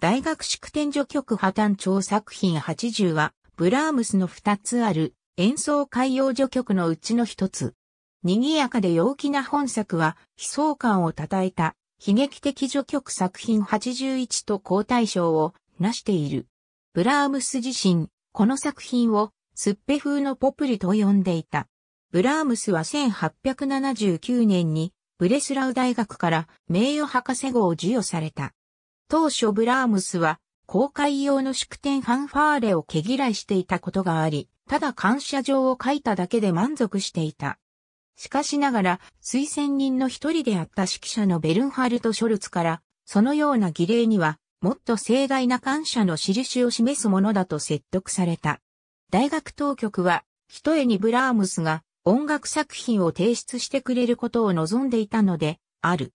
大学祝典序曲破綻調作品80は、ブラームスの2つある演奏海洋序曲のうちの一つ。賑やかで陽気な本作は、悲壮感を称えた悲劇的序曲作品81と交代賞を成している。ブラームス自身、この作品をスッペ風のポプリと呼んでいた。ブラームスは1879年にブレスラウ大学から名誉博士号を授与された。当初ブラームスは公開用の祝典ファンファーレを毛嫌いしていたことがあり、ただ感謝状を書いただけで満足していた。しかしながら、推薦人の一人であった指揮者のベルンハルト・ショルツから、そのような儀礼には、もっと盛大な感謝の印を示すものだと説得された。大学当局は、ひとえにブラームスが音楽作品を提出してくれることを望んでいたので、ある。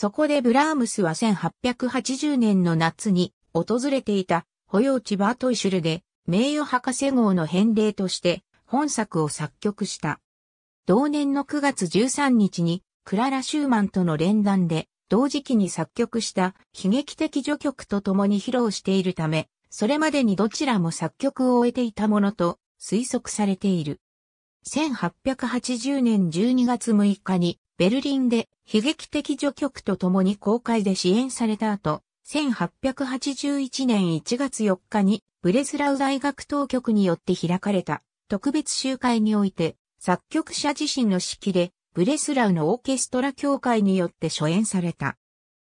そこでブラームスは1880年の夏に訪れていた保養地バートイシュルで名誉博士号の返礼として本作を作曲した。同年の9月13日にクララ・シューマンとの連弾で同時期に作曲した悲劇的序曲と共に披露しているため、それまでにどちらも作曲を終えていたものと推測されている。1880年12月6日にベルリンで悲劇的序曲と共に公開で支援された後、1881年1月4日にブレスラウ大学当局によって開かれた特別集会において作曲者自身の指揮でブレスラウのオーケストラ協会によって初演された。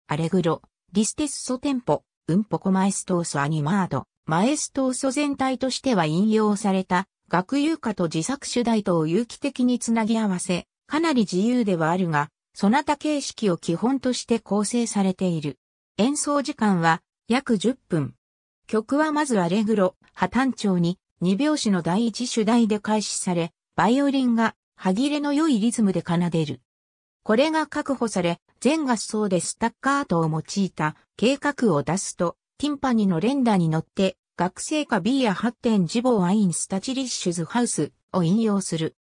アレグロ、ディステッソテンポ、うんぽこマエストーソアニマード、マエストーソ全体としては引用された、学友歌と自作主題とを有機的につなぎ合わせ、かなり自由ではあるが、そなた形式を基本として構成されている。演奏時間は約10分。曲はまずアレグロ、破綻調に、二拍子の第一主題で開始され、バイオリンが歯切れの良いリズムで奏でる。これが確保され、全合奏でスタッカートを用いた計画を出すと、ティンパニの連打に乗って、学生歌 B や 8. ジボーアインスタチリッシュズハウスを引用する。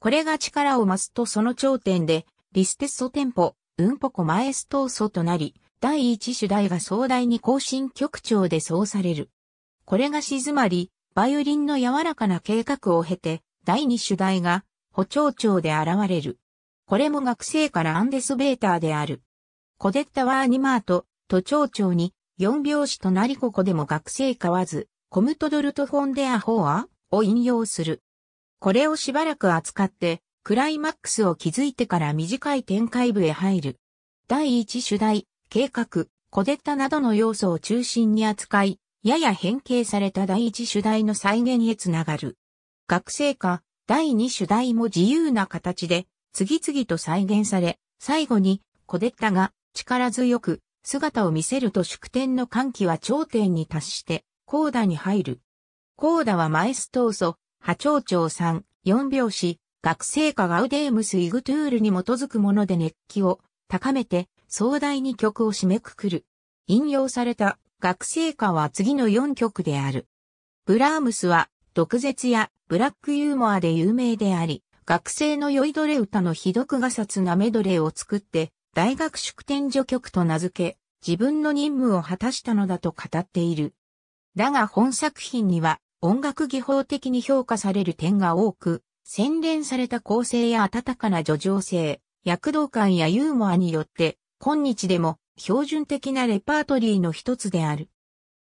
これが力を増すとその頂点で、リステッソテンポ、うんぽこマエストーソとなり、第一主題が壮大に更新曲調で奏される。これが静まり、バイオリンの柔らかな計画を経て、第二主題が、補聴調で現れる。これも学生からアンデスベーターである。コデッタはアニマート、都庁長に、四拍子となりここでも学生買わず、コムトドルトフォンデアホアを引用する。これをしばらく扱って、クライマックスを築いてから短い展開部へ入る。第一主題、計画、小出タなどの要素を中心に扱い、やや変形された第一主題の再現へつながる。学生化、第二主題も自由な形で、次々と再現され、最後に、小出タが力強く姿を見せると祝典の歓喜は頂点に達して、コーダに入る。コーダはマエストーソ、波長長ん四拍子、学生家ガウデームス・イグトゥールに基づくもので熱気を高めて壮大に曲を締めくくる。引用された学生歌は次の4曲である。ブラームスは毒舌やブラックユーモアで有名であり、学生の酔いどれ歌のひどくがさつなメドレーを作って大学宿典助曲と名付け、自分の任務を果たしたのだと語っている。だが本作品には音楽技法的に評価される点が多く、洗練された構成や温かな叙情性、躍動感やユーモアによって、今日でも標準的なレパートリーの一つである。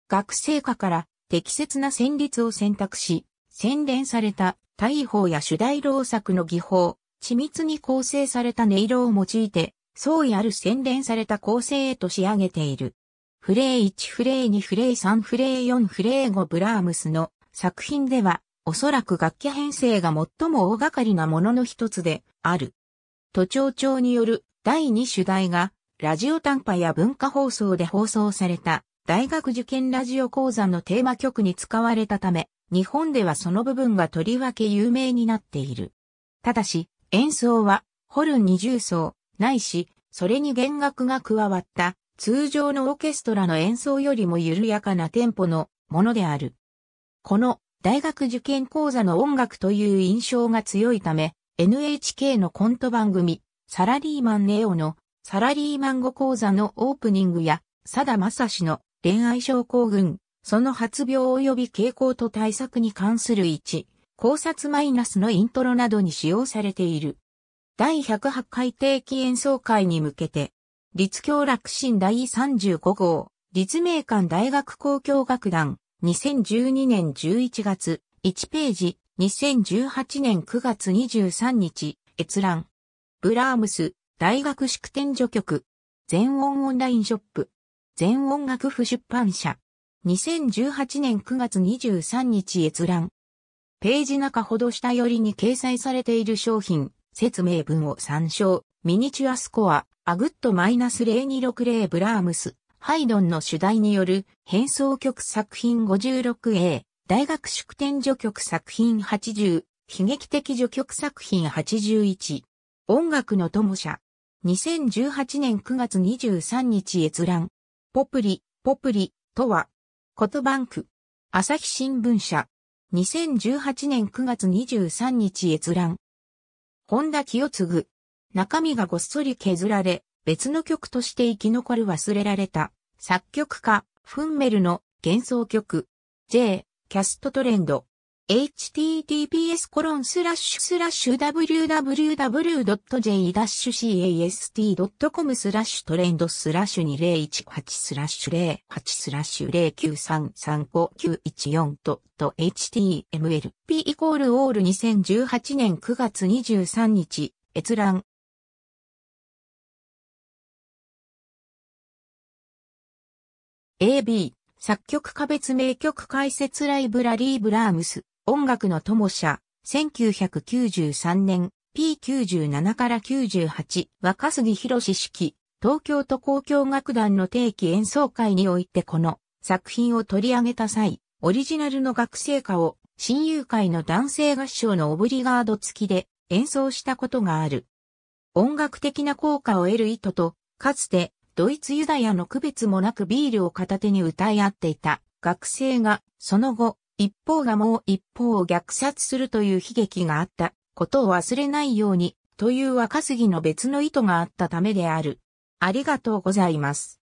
学生科から適切な旋律を選択し、洗練された大法や主題老作の技法、緻密に構成された音色を用いて、創意ある洗練された構成へと仕上げている。フレー1フレー2フレー3フレー4フレー5ブラームスの作品では、おそらく楽器編成が最も大掛かりなものの一つである。都庁長による第二主題が、ラジオ短波や文化放送で放送された大学受験ラジオ講座のテーマ曲に使われたため、日本ではその部分がとりわけ有名になっている。ただし、演奏は、ホルン二重奏、ないし、それに弦楽が加わった、通常のオーケストラの演奏よりも緩やかなテンポのものである。この大学受験講座の音楽という印象が強いため、NHK のコント番組、サラリーマンネオのサラリーマン語講座のオープニングや、さだまさしの恋愛症候群、その発病及び傾向と対策に関する1、考察マイナスのイントロなどに使用されている。第108回定期演奏会に向けて、立教楽神第35号、立命館大学交響楽団、2012年11月、1ページ、2018年9月23日、閲覧。ブラームス、大学式典助局。全音オンラインショップ。全音楽譜出版社。2018年9月23日閲覧ブラームス大学祝典助局全音オンラインショップ全音楽譜出版社2 0 1 8年9月2 3日閲覧ページ中ほど下寄りに掲載されている商品、説明文を参照。ミニチュアスコア、アグッドマイナス0260ブラームス。ハイドンの主題による変奏曲作品 56A、大学宿典序曲作品80、悲劇的序曲作品81、音楽の友者。2018年9月23日閲覧。ポプリ、ポプリ、とは、トバンク。朝日新聞社。2018年9月23日閲覧。本田清継。中身がごっそり削られ、別の曲として生き残る忘れられた、作曲家、フンメルの幻想曲、J、キャストトレンド、https コロンスラッシュスラッシュ www.j-cast.com スラッシュトレンドスラッシュ2018スラッシュ08スラッシュ0933591とと htmlp イコールオール2018年9月23日閲覧 AB、作曲家別名曲解説ライブラリーブラームス、音楽の友社、1993年、P97 から98、若杉博式、東京都交響楽団の定期演奏会においてこの作品を取り上げた際、オリジナルの学生歌を親友会の男性合唱のオブリガード付きで演奏したことがある。音楽的な効果を得る意図と、かつてドイツユダヤの区別もなくビールを片手に歌い合っていた学生が、その後、一方がもう一方を虐殺するという悲劇があったことを忘れないように、という若杉の別の意図があったためである。ありがとうございます。